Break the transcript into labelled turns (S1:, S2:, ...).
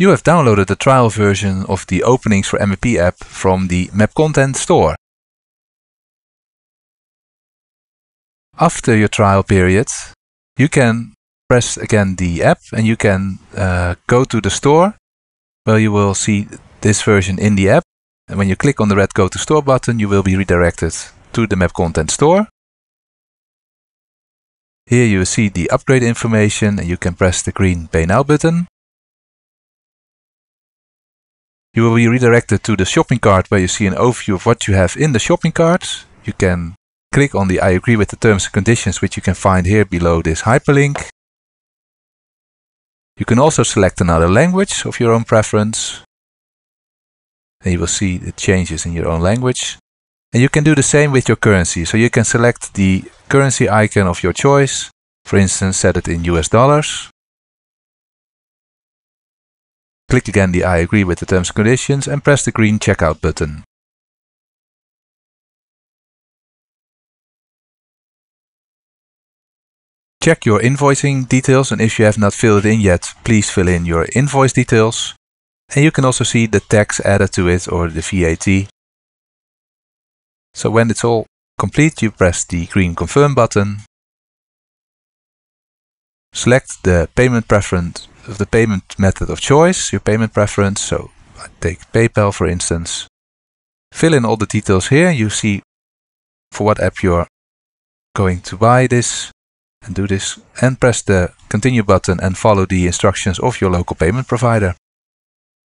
S1: You have downloaded the trial version of the Openings for MEP app from the Map Content store. After your trial period, you can press again the app and you can uh, go to the store where you will see this version in the app. And when you click on the red Go to Store button, you will be redirected to the Map Content Store. Here you see the upgrade information and you can press the green Pay Now button. You will be redirected to the shopping cart where you see an overview of what you have in the shopping cart. You can click on the I agree with the terms and conditions which you can find here below this hyperlink. You can also select another language of your own preference. And you will see the changes in your own language. And you can do the same with your currency. So you can select the currency icon of your choice. For instance, set it in US dollars.
S2: Click again the I agree with the terms and conditions and press the green checkout button. Check your invoicing details and if you have not filled it in yet, please fill in your
S1: invoice details. And you can also see the tax added to it or the VAT. So when it's all complete, you press the green confirm button. Select the payment preference of the payment method of choice, your payment preference. So I take PayPal for instance. Fill in all the details here. You see for what app you're going to buy
S2: this and do this and press the continue button and follow the instructions of your local payment provider.